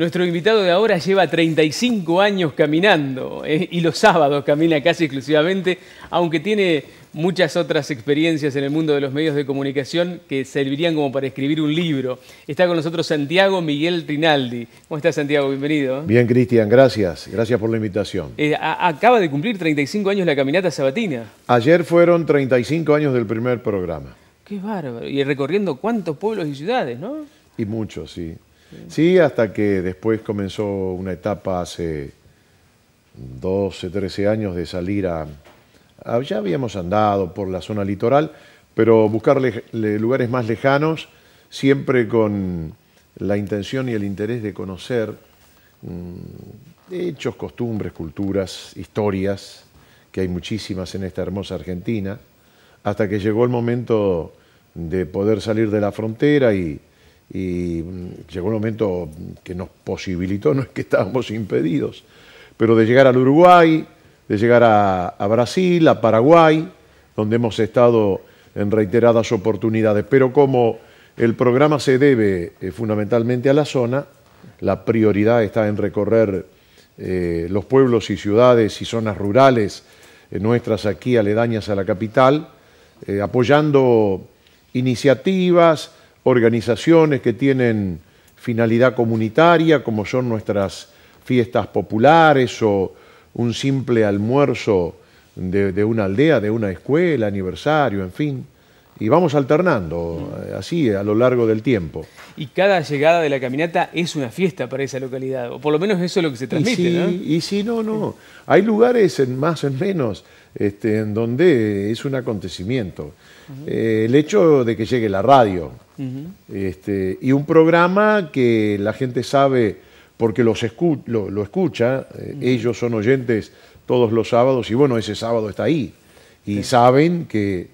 Nuestro invitado de ahora lleva 35 años caminando eh, y los sábados camina casi exclusivamente, aunque tiene muchas otras experiencias en el mundo de los medios de comunicación que servirían como para escribir un libro. Está con nosotros Santiago Miguel Rinaldi. ¿Cómo estás, Santiago? Bienvenido. Bien, Cristian, gracias. Gracias por la invitación. Eh, acaba de cumplir 35 años la caminata sabatina. Ayer fueron 35 años del primer programa. Qué bárbaro. Y recorriendo cuántos pueblos y ciudades, ¿no? Y muchos, sí. Sí, hasta que después comenzó una etapa hace 12, 13 años de salir a, ya habíamos andado por la zona litoral, pero buscar lugares más lejanos, siempre con la intención y el interés de conocer mm, hechos, costumbres, culturas, historias, que hay muchísimas en esta hermosa Argentina, hasta que llegó el momento de poder salir de la frontera y y mm, llegó un momento que nos posibilitó, no es que estábamos impedidos, pero de llegar al Uruguay, de llegar a, Brasil, a Paraguay, donde hemos estado en reiteradas oportunidades. Pero como el programa se debe eh, fundamentalmente a la zona, la prioridad está en recorrer eh, los pueblos y ciudades y zonas rurales eh, nuestras aquí aledañas a la capital, apoyando iniciativas, organizaciones que tienen finalidad comunitaria, como son nuestras fiestas populares o un simple almuerzo de, una aldea, de una escuela, aniversario, en fin y vamos alternando eh, así a lo largo del tiempo. Y cada llegada de la caminata es una fiesta para esa localidad, o por lo menos eso es lo que se transmite, y sí, ¿no? Y sí, no, no. Hay lugares en más o en menos este, en donde es un acontecimiento. Eh, el hecho de que llegue la radio este, y un programa que la gente sabe porque lo, escucha, eh, ellos son oyentes todos los sábados y bueno, ese sábado está ahí. Y saben que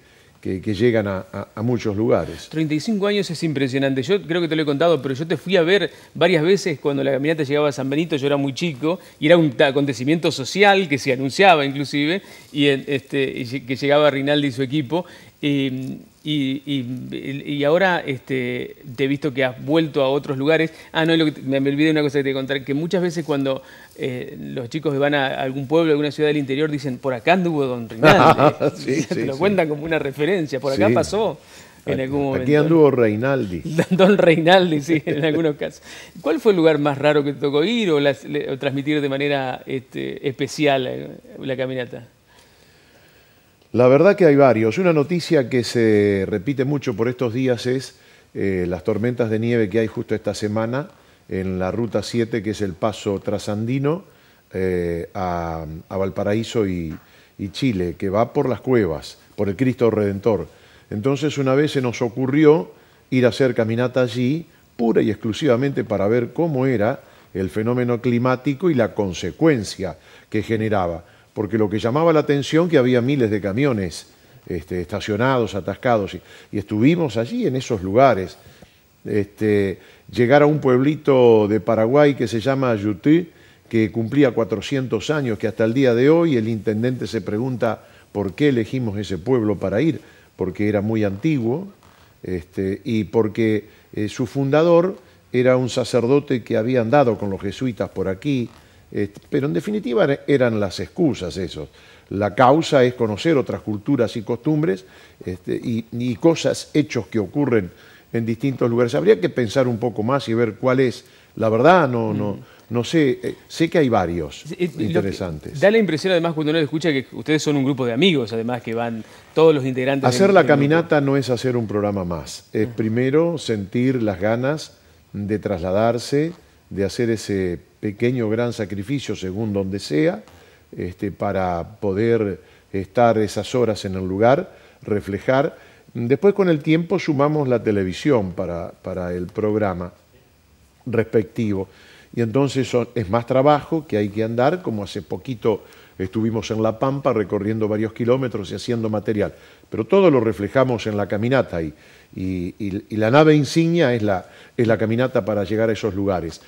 que, llegan a, muchos lugares. 35 años es impresionante. Yo creo que te lo he contado, pero yo te fui a ver varias veces cuando la caminata llegaba a San Benito, yo era muy chico, y era un acontecimiento social que se anunciaba inclusive, y eh, este, que llegaba Rinaldi y su equipo y, ahora este, te he visto que has vuelto a otros lugares. Ah, no, me, olvidé olvidé una cosa que te contar, que muchas veces cuando eh, los chicos van a algún pueblo, a alguna ciudad del interior, dicen, por acá anduvo Don Reinaldi. te lo cuentan como una referencia, por acá pasó. En algún momento. Aquí anduvo Reinaldi. Don Reinaldi, sí, en algunos casos. ¿Cuál fue el lugar más raro que te tocó ir o, transmitir de manera este, especial eh, la caminata? La verdad que hay varios. Una noticia que se repite mucho por estos días es eh, las tormentas de nieve que hay justo esta semana en la Ruta 7, que es el paso trasandino eh, a, Valparaíso y, y Chile, que va por las cuevas, por el Cristo Redentor. Entonces una vez se nos ocurrió ir a hacer caminata allí, pura y exclusivamente para ver cómo era el fenómeno climático y la consecuencia que generaba porque lo que llamaba la atención que había miles de camiones este, estacionados, atascados, y, estuvimos allí en esos lugares. Este, llegar a un pueblito de Paraguay que se llama Ayutí, que cumplía 400 años, que hasta el día de hoy el intendente se pregunta por qué elegimos ese pueblo para ir, porque era muy antiguo este, y porque eh, su fundador era un sacerdote que había andado con los jesuitas por aquí, pero en definitiva eran las excusas eso La causa es conocer otras culturas y costumbres este, y, cosas, hechos que ocurren en distintos lugares. Habría que pensar un poco más y ver cuál es la verdad, no, no, mm. no sé, eh, sé que hay varios interesantes. Da la impresión además cuando uno escucha que ustedes son un grupo de amigos, además que van todos los integrantes. Hacer la caminata no es hacer un programa más, es ah. primero sentir las ganas de trasladarse, de hacer ese pequeño gran sacrificio, según donde sea, este, para poder estar esas horas en el lugar, reflejar. Después con el tiempo sumamos la televisión para, el programa respectivo. Y entonces es más trabajo que hay que andar, como hace poquito estuvimos en La Pampa recorriendo varios kilómetros y haciendo material. Pero todo lo reflejamos en la caminata y, y, la nave insignia es la caminata para llegar a esos lugares.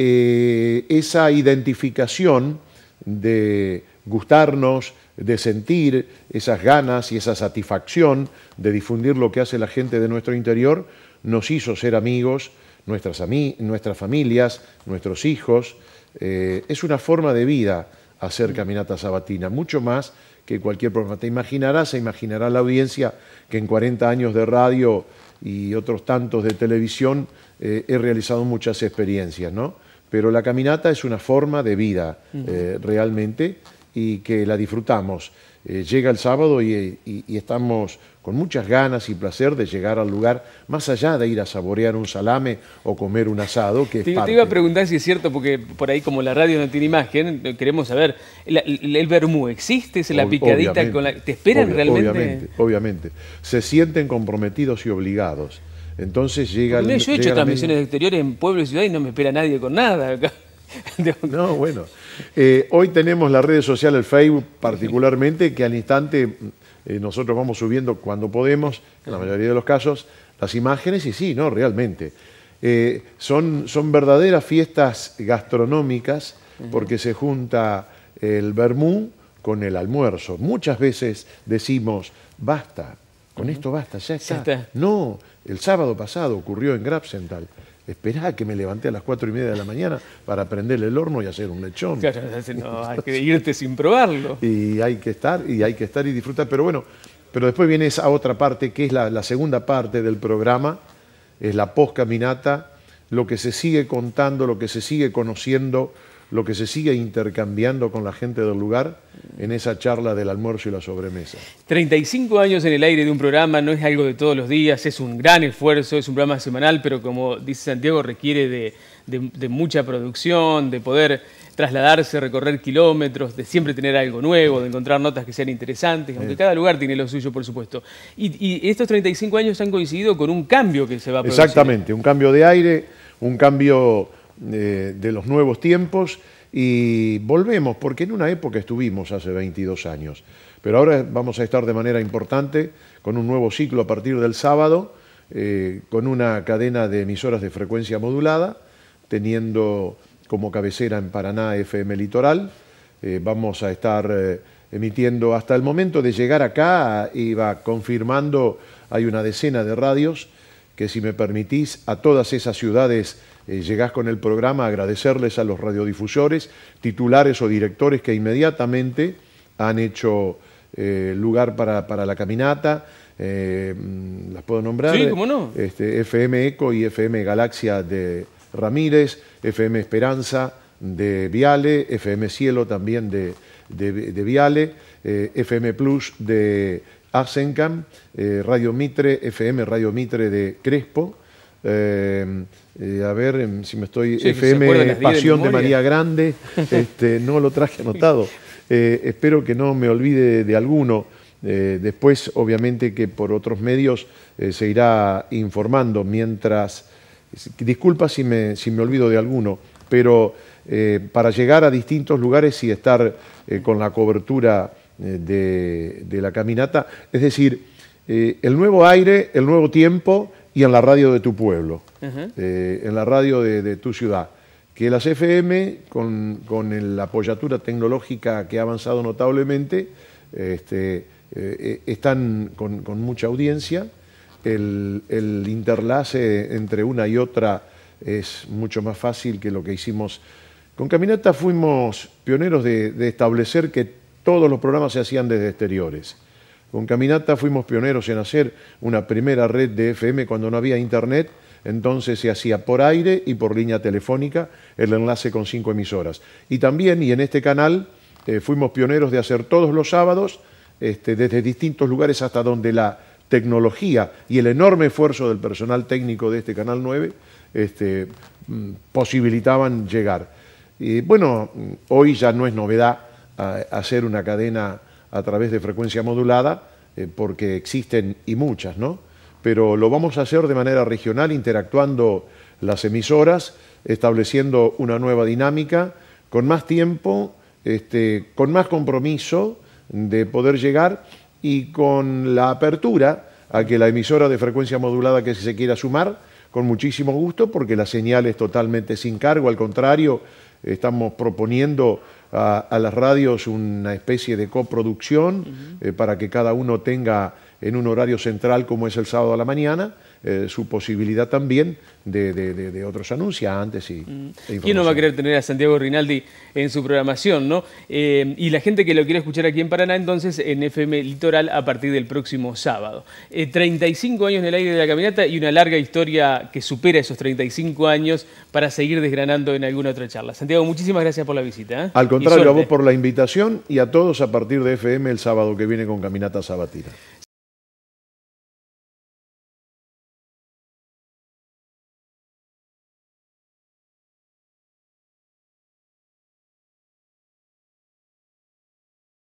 Eh, esa identificación de gustarnos, de sentir esas ganas y esa satisfacción de difundir lo que hace la gente de nuestro interior, nos hizo ser amigos, nuestras, nuestras familias, nuestros hijos. Eh, es una forma de vida hacer caminata sabatina, mucho más que cualquier programa. Te imaginarás, se imaginará la audiencia que en 40 años de radio y otros tantos de televisión eh, he realizado muchas experiencias, ¿no? Pero la caminata es una forma de vida eh, realmente y que la disfrutamos. Eh, llega el sábado y, estamos con muchas ganas y placer de llegar al lugar, más allá de ir a saborear un salame o comer un asado. Que te, iba a preguntar si es cierto, porque por ahí como la radio no tiene imagen, queremos saber, ¿el vermú existe? ¿Es la picadita con la... ¿Te esperan realmente? Obviamente, obviamente. Se sienten comprometidos y obligados. Entonces llega... yo he hecho transmisiones exteriores en pueblo y ciudad y no me espera nadie con nada acá. no, bueno. Eh, hoy tenemos las redes sociales, el Facebook particularmente, que al instante mm, eh, nosotros vamos subiendo cuando podemos, en la mayoría de los casos, las imágenes y sí, ¿no? Realmente. Eh, son, son verdaderas fiestas gastronómicas porque se junta el vermú con el almuerzo. Muchas veces decimos, basta, con esto basta, ya está. No, el sábado pasado ocurrió en Grabsenthal. Esperá que me levanté a las cuatro y media de la mañana para prender el horno y hacer un lechón. Claro, hay que irte sin probarlo. Y hay que estar, y hay que estar y disfrutar. Pero bueno, pero después viene esa otra parte que es la, la segunda parte del programa, es la post caminata, lo que se sigue contando, lo que se sigue conociendo, lo que se sigue intercambiando con la gente del lugar en esa charla del almuerzo y la sobremesa. 35 años en el aire de un programa no es algo de todos los días, es un gran esfuerzo, es un programa semanal, pero como dice Santiago, requiere de, mucha producción, de poder trasladarse, recorrer kilómetros, de siempre tener algo nuevo, de encontrar notas que sean interesantes, aunque cada lugar tiene lo suyo, por supuesto. Y, y, estos 35 años han coincidido con un cambio que se va a producir. Exactamente, un cambio de aire, un cambio de los nuevos tiempos y volvemos, porque en una época estuvimos hace 22 años, pero ahora vamos a estar de manera importante con un nuevo ciclo a partir del sábado, eh, con una cadena de emisoras de frecuencia modulada, teniendo como cabecera en Paraná FM Litoral. Eh, vamos a estar eh, emitiendo hasta el momento de llegar acá, iba confirmando, hay una decena de radios que si me permitís, a todas esas ciudades llegas eh, llegás con el programa, agradecerles a los radiodifusores, titulares o directores que inmediatamente han hecho eh, lugar para, para, la caminata. Eh, mm, las puedo nombrar. Sí, cómo no. Este, FM Eco y FM Galaxia de Ramírez, FM Esperanza de Viale, FM Cielo también de, de, de Viale, FM Plus de Asencam, Radio Mitre, FM Radio Mitre de Crespo, eh, eh, a ver em, si me estoy. FM Pasión de, María Grande. Este, no lo traje anotado. Eh, espero que no me olvide de alguno. después, obviamente, que por otros medios se irá informando. Mientras. Disculpa si me, si me olvido de alguno, pero para llegar a distintos lugares y estar con la cobertura de, de, la caminata. Es decir, el nuevo aire, el nuevo tiempo y en la radio de tu pueblo, eh, en la radio de, tu ciudad. Que las FM, con, con la apoyatura tecnológica que ha avanzado notablemente, este, eh, eh, están con, mucha audiencia. El, interlace entre una y otra es mucho más fácil que lo que hicimos. Con Caminata fuimos pioneros de, de establecer que todos los programas se hacían desde exteriores. Con Caminata fuimos pioneros en hacer una primera red de FM cuando no había internet, entonces se hacía por aire y por línea telefónica el enlace con cinco emisoras. Y también, y en este canal, eh, fuimos pioneros de hacer todos los sábados, este, desde distintos lugares hasta donde la tecnología y el enorme esfuerzo del personal técnico de este Canal 9 este, mm, posibilitaban llegar. Y bueno, hoy ya no es novedad ah, hacer una cadena a través de frecuencia modulada, eh, porque existen y muchas, ¿no? Pero lo vamos a hacer de manera regional, interactuando las emisoras, estableciendo una nueva dinámica, con más tiempo, este, con más compromiso de poder llegar y con la apertura a que la emisora de frecuencia modulada que se quiera sumar, con muchísimo gusto, porque la señal es totalmente sin cargo, al contrario, estamos proponiendo a, las radios una especie de coproducción eh, para que cada uno tenga en un horario central como es el sábado a la mañana, eh, su posibilidad también de, otros anunciantes y e ¿Quién no va a querer tener a Santiago Rinaldi en su programación, no? Eh, y la gente que lo quiere escuchar aquí en Paraná, entonces, en FM Litoral a partir del próximo sábado. 35 eh, años en el aire de la caminata y una larga historia que supera esos 35 años para seguir desgranando en alguna otra charla. Santiago, muchísimas gracias por la visita. Al contrario, a vos por la invitación y a todos a partir de FM el sábado que viene con Caminata Sabatina.